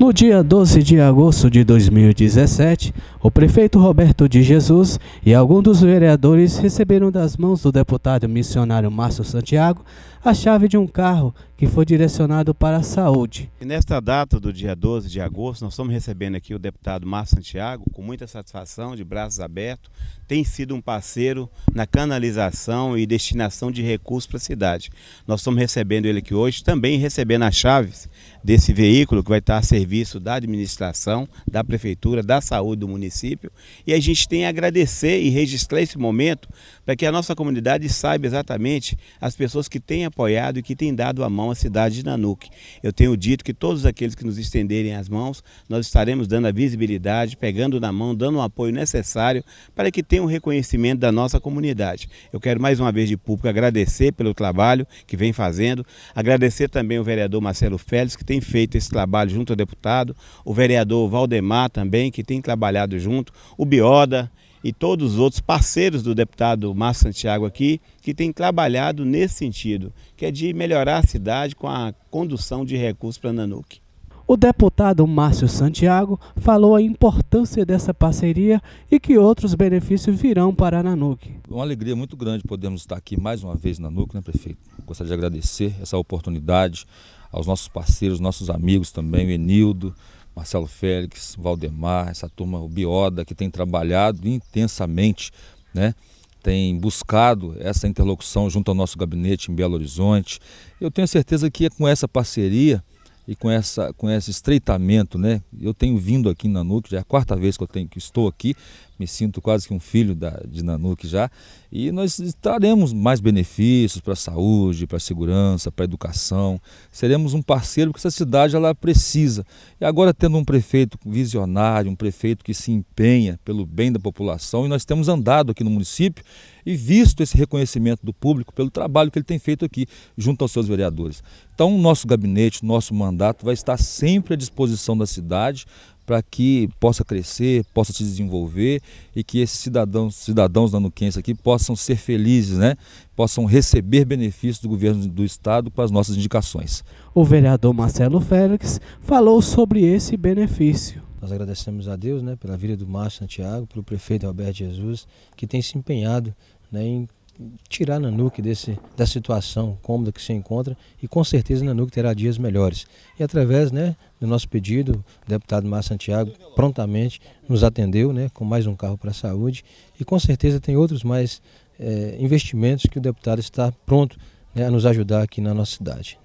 No dia 12 de agosto de 2017, o prefeito Roberto de Jesus e alguns dos vereadores receberam das mãos do deputado missionário Márcio Santiago a chave de um carro que foi direcionado para a saúde. E nesta data do dia 12 de agosto, nós estamos recebendo aqui o deputado Márcio Santiago com muita satisfação, de braços abertos. Tem sido um parceiro na canalização e destinação de recursos para a cidade. Nós estamos recebendo ele aqui hoje, também recebendo as chaves desse veículo que vai estar a serviço da administração, da prefeitura, da saúde do município município e a gente tem a agradecer e registrar esse momento para que a nossa comunidade saiba exatamente as pessoas que têm apoiado e que têm dado a mão à cidade de Nanuque. Eu tenho dito que todos aqueles que nos estenderem as mãos, nós estaremos dando a visibilidade, pegando na mão, dando o apoio necessário para que tenha um reconhecimento da nossa comunidade. Eu quero mais uma vez de público agradecer pelo trabalho que vem fazendo, agradecer também o vereador Marcelo Félix, que tem feito esse trabalho junto ao deputado, o vereador Valdemar também, que tem trabalhado junto, o Bioda e todos os outros parceiros do deputado Márcio Santiago aqui, que tem trabalhado nesse sentido, que é de melhorar a cidade com a condução de recursos para Nanuque. O deputado Márcio Santiago falou a importância dessa parceria e que outros benefícios virão para a Nanuc. Uma alegria muito grande podermos estar aqui mais uma vez na Nanuc, né, prefeito? Gostaria de agradecer essa oportunidade aos nossos parceiros, nossos amigos também, o Enildo, Marcelo Félix, Valdemar, essa turma, o Bioda, que tem trabalhado intensamente, né? tem buscado essa interlocução junto ao nosso gabinete em Belo Horizonte. Eu tenho certeza que é com essa parceria e com, essa, com esse estreitamento, né? Eu tenho vindo aqui na NUC, já é a quarta vez que eu tenho, que estou aqui, me sinto quase que um filho da, de Nanuque já, e nós traremos mais benefícios para a saúde, para a segurança, para a educação, seremos um parceiro que essa cidade ela precisa. E agora tendo um prefeito visionário, um prefeito que se empenha pelo bem da população, e nós temos andado aqui no município e visto esse reconhecimento do público pelo trabalho que ele tem feito aqui junto aos seus vereadores. Então, nosso gabinete, nosso mandato vai estar sempre à disposição da cidade para que possa crescer, possa se desenvolver e que esses cidadãos, cidadãos nanuquenses aqui possam ser felizes, né? possam receber benefícios do governo do estado com as nossas indicações. O vereador Marcelo Félix falou sobre esse benefício. Nós agradecemos a Deus né, pela vida do Márcio Santiago, pelo prefeito Alberto Jesus, que tem se empenhado né, em tirar Nanuque desse, da situação cômoda que se encontra e com certeza Nanuque terá dias melhores. E através né, do nosso pedido, o deputado Márcio Santiago prontamente nos atendeu né, com mais um carro para a saúde e com certeza tem outros mais é, investimentos que o deputado está pronto né, a nos ajudar aqui na nossa cidade.